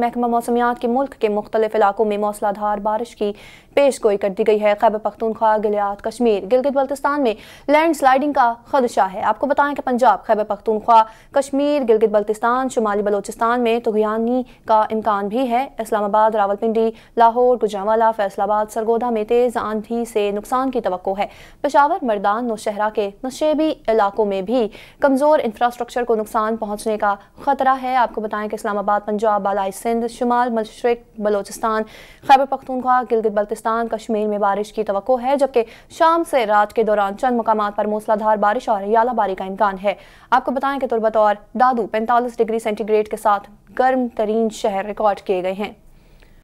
महकमा मौसमियात के मुल्क के मुख्तलिफ इलाकों में मौसलाधार बारिश की पेश गोई कर दी गई है खैबर पख्तूनख्वा गिलियात कश्मीर गिलगित बल्तिस्तान में लैंड स्लाइडिंग का खदशा है आपको बताएं कि पंजाब खैबर पख्तूनख्वा कश्मीर गिलगित बल्तिस्तान शुमाली बलोचिस्तान में तुगयानी का इम्कान भी है इस्लामाबाद रावलपिंडी लाहौर गुजरावाला फैसलाबाद सरगोदा में तेज़ आंधी से नुकसान की तो है पेशावर मरदान नौशहरा के नशेबी इलाकों में भी कमज़ोर इंफ्रास्ट्रक्चर को नुकसान पहुँचने का खतरा है आपको बताएं कि इस्लामाबाद पंजाब बालाई सिंध शुमाल मशरक बलोचिस्तान खैबर पख्तूनख्वा गिलगित बल्तिस्तान कश्मीर में बारिश की तो है जबकि शाम से रात के दौरान चंद मकाम पर मूसलाधार बारिश और यालाबारी का इम्कान है आपको बताएं कि तुरबत और दादू पैंतालीस डिग्री सेंटीग्रेड के साथ गर्म तरीन शहर रिकॉर्ड किए गए हैं